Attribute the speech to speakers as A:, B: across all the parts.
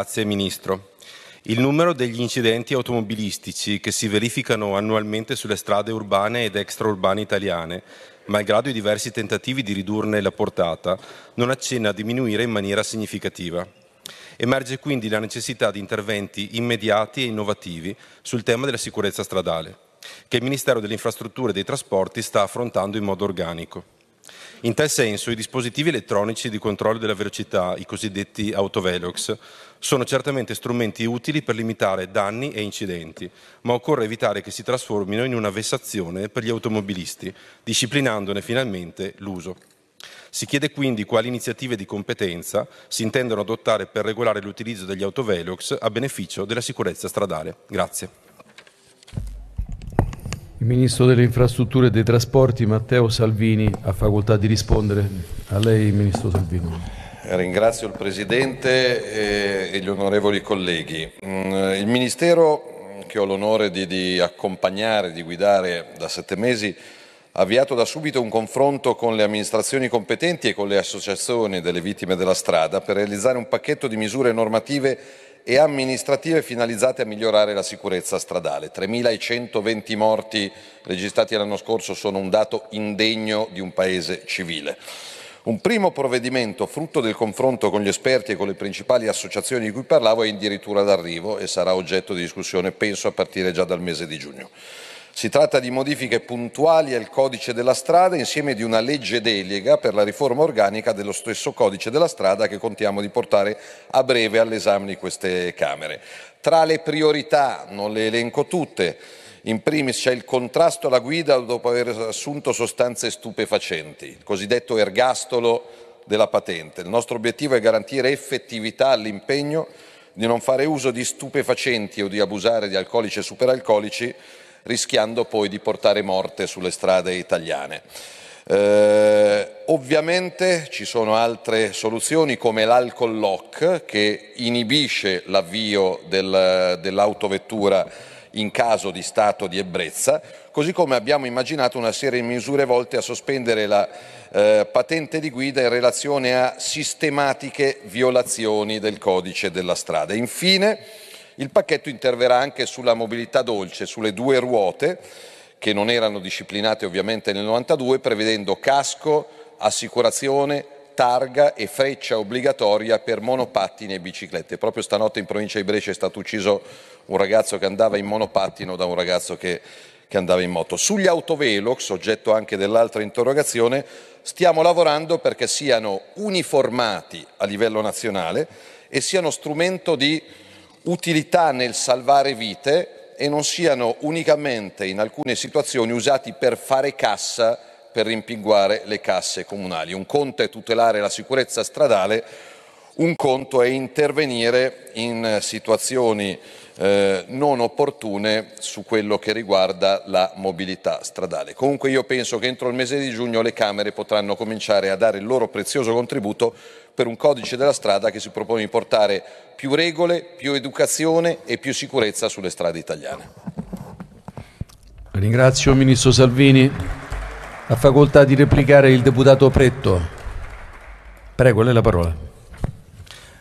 A: Grazie Ministro. Il numero degli incidenti automobilistici che si verificano annualmente sulle strade urbane ed extraurbane italiane, malgrado i diversi tentativi di ridurne la portata, non accenna a diminuire in maniera significativa. Emerge quindi la necessità di interventi immediati e innovativi sul tema della sicurezza stradale, che il Ministero delle Infrastrutture e dei Trasporti sta affrontando in modo organico. In tal senso, i dispositivi elettronici di controllo della velocità, i cosiddetti autovelox, sono certamente strumenti utili per limitare danni e incidenti, ma occorre evitare che si trasformino in una vessazione per gli automobilisti, disciplinandone finalmente l'uso. Si chiede quindi quali iniziative di competenza si intendono adottare per regolare l'utilizzo degli autovelox a beneficio della sicurezza stradale. Grazie.
B: Ministro delle Infrastrutture e dei Trasporti Matteo Salvini ha facoltà di rispondere.
A: A lei, Ministro Salvini.
B: Ringrazio il Presidente eh, e gli onorevoli colleghi. Mm, il Ministero, che ho l'onore di, di accompagnare, di guidare da sette mesi, ha avviato da subito un confronto con le amministrazioni competenti e con le associazioni delle vittime della strada per realizzare un pacchetto di misure normative e amministrative finalizzate a migliorare la sicurezza stradale. 3.120 morti registrati l'anno scorso sono un dato indegno di un paese civile. Un primo provvedimento, frutto del confronto con gli esperti e con le principali associazioni di cui parlavo, è addirittura d'arrivo e sarà oggetto di discussione, penso, a partire già dal mese di giugno. Si tratta di modifiche puntuali al codice della strada insieme di una legge delega per la riforma organica dello stesso codice della strada che contiamo di portare a breve all'esame di queste Camere. Tra le priorità, non le elenco tutte, in primis c'è il contrasto alla guida dopo aver assunto sostanze stupefacenti, il cosiddetto ergastolo della patente. Il nostro obiettivo è garantire effettività all'impegno di non fare uso di stupefacenti o di abusare di alcolici e superalcolici rischiando poi di portare morte sulle strade italiane. Eh, ovviamente ci sono altre soluzioni come l'alcol lock che inibisce l'avvio del, dell'autovettura in caso di stato di ebbrezza, così come abbiamo immaginato una serie di misure volte a sospendere la eh, patente di guida in relazione a sistematiche violazioni del codice della strada. Infine, il pacchetto interverrà anche sulla mobilità dolce, sulle due ruote che non erano disciplinate ovviamente nel 92, prevedendo casco, assicurazione, targa e freccia obbligatoria per monopattini e biciclette. Proprio stanotte in provincia di Brescia è stato ucciso un ragazzo che andava in monopattino da un ragazzo che, che andava in moto. Sugli autovelox, oggetto anche dell'altra interrogazione, stiamo lavorando perché siano uniformati a livello nazionale e siano strumento di utilità nel salvare vite e non siano unicamente in alcune situazioni usati per fare cassa, per rimpinguare le casse comunali. Un conto è tutelare la sicurezza stradale, un conto è intervenire in situazioni eh, non opportune su quello che riguarda la mobilità stradale. Comunque io penso che entro il mese di giugno le Camere potranno cominciare a dare il loro prezioso contributo per un codice della strada che si propone di portare più regole, più educazione e più sicurezza sulle strade italiane. Ringrazio Ministro Salvini. Ha facoltà di replicare il deputato Pretto.
A: Prego, lei la parola.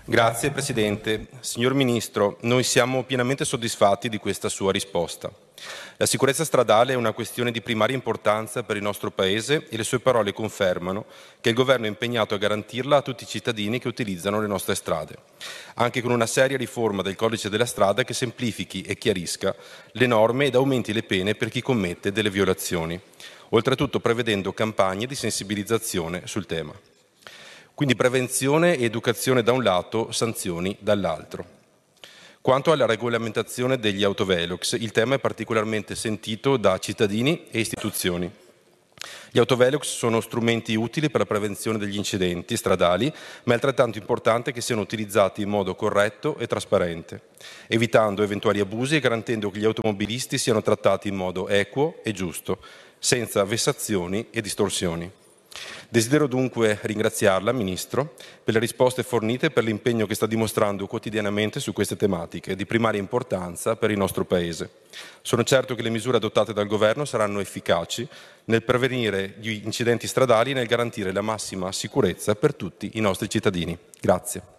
A: Grazie Presidente. Signor Ministro, noi siamo pienamente soddisfatti di questa sua risposta. La sicurezza stradale è una questione di primaria importanza per il nostro Paese e le sue parole confermano che il Governo è impegnato a garantirla a tutti i cittadini che utilizzano le nostre strade, anche con una seria riforma del codice della strada che semplifichi e chiarisca le norme ed aumenti le pene per chi commette delle violazioni, oltretutto prevedendo campagne di sensibilizzazione sul tema. Quindi prevenzione e educazione da un lato, sanzioni dall'altro. Quanto alla regolamentazione degli autovelox, il tema è particolarmente sentito da cittadini e istituzioni. Gli autovelox sono strumenti utili per la prevenzione degli incidenti stradali, ma è altrettanto importante che siano utilizzati in modo corretto e trasparente, evitando eventuali abusi e garantendo che gli automobilisti siano trattati in modo equo e giusto, senza vessazioni e distorsioni. Desidero dunque ringraziarla, Ministro, per le risposte fornite e per l'impegno che sta dimostrando quotidianamente su queste tematiche di primaria importanza per il nostro Paese. Sono certo che le misure adottate dal Governo saranno efficaci nel prevenire gli incidenti stradali e nel garantire la massima sicurezza per tutti i nostri cittadini. Grazie.